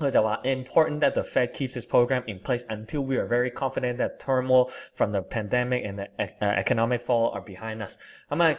it's important that the Fed keeps this program in place until we are very confident that turmoil from the pandemic and the uh, economic fall are behind us. 咁啊